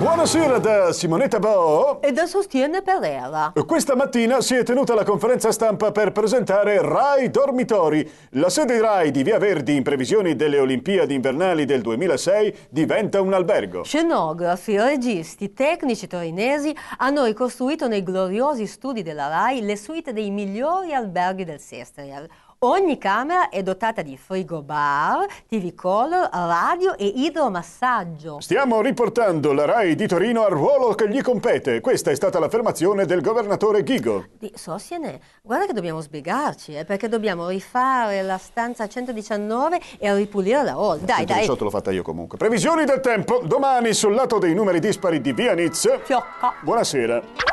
Buonasera da Simonetta Bao e da Sostiene Pereira. Questa mattina si è tenuta la conferenza stampa per presentare RAI Dormitori. La sede RAI di Via Verdi in previsione delle Olimpiadi invernali del 2006 diventa un albergo. Scenografi, registi, tecnici torinesi hanno ricostruito nei gloriosi studi della RAI le suite dei migliori alberghi del Sestriere Ogni camera è dotata di frigo bar, tv color, radio e idromassaggio. Stiamo riportando la RAI di Torino al ruolo che gli compete. Questa è stata l'affermazione del governatore Ghigo. Di Sostiene, guarda che dobbiamo sbrigarci, eh, perché dobbiamo rifare la stanza 119 e ripulire la hall. Dai, dai. 118 l'ho fatta io comunque. Previsioni del tempo, domani sul lato dei numeri dispari di Via Nizza. Fiocca. Buonasera.